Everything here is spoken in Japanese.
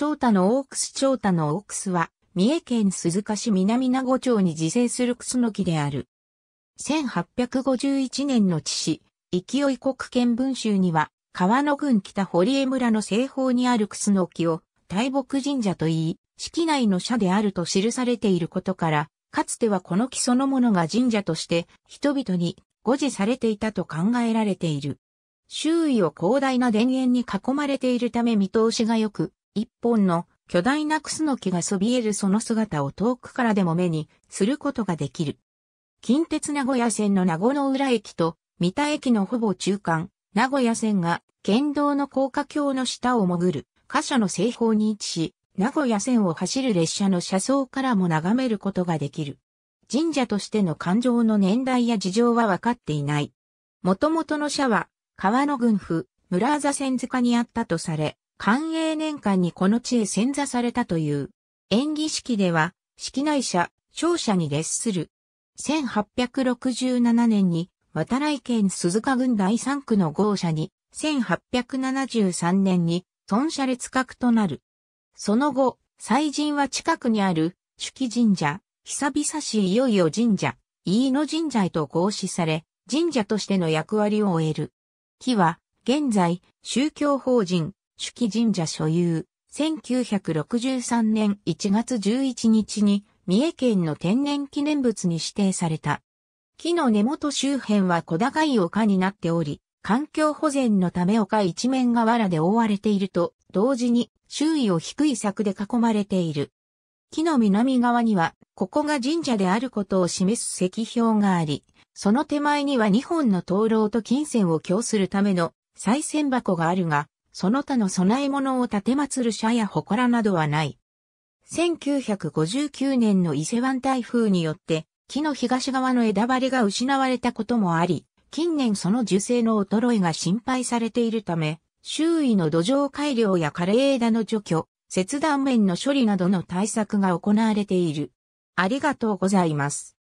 長太のオークス長太のオークスは、三重県鈴鹿市南名護町に自生するクスノキである。1851年の地市、勢い国権文集には、川野郡北堀江村の西方にあるクスノキを、大木神社と言い、敷内の社であると記されていることから、かつてはこの木そのものが神社として人々に護持されていたと考えられている。周囲を広大な田園に囲まれているため見通しが良く、一本の巨大なクスノキがそびえるその姿を遠くからでも目にすることができる。近鉄名古屋線の名護の浦駅と三田駅のほぼ中間、名古屋線が県道の高架橋の下を潜る貨車の西方に位置し、名古屋線を走る列車の車窓からも眺めることができる。神社としての環状の年代や事情は分かっていない。もともとの社は、川の軍府、村座線塚にあったとされ、寛永年間にこの地へ遷座されたという。演技式では、式内者、勝者に列する。1867年に、渡来県鈴鹿郡第三区の豪社に、1873年に、尊者列格となる。その後、祭神は近くにある、主記神社、久々市いよいよ神社、飯野神社へと合祀され、神社としての役割を終える。木は、現在、宗教法人、主記神社所有。1963年1月11日に三重県の天然記念物に指定された。木の根元周辺は小高い丘になっており、環境保全のため丘一面が藁で覆われていると同時に周囲を低い柵で囲まれている。木の南側には、ここが神社であることを示す石標があり、その手前には2本の灯籠と金銭を供するための再銭箱があるが、その他の備え物を建て祭る社や祠などはない。1959年の伊勢湾台風によって、木の東側の枝張りが失われたこともあり、近年その樹勢の衰えが心配されているため、周囲の土壌改良や枯れ枝の除去、切断面の処理などの対策が行われている。ありがとうございます。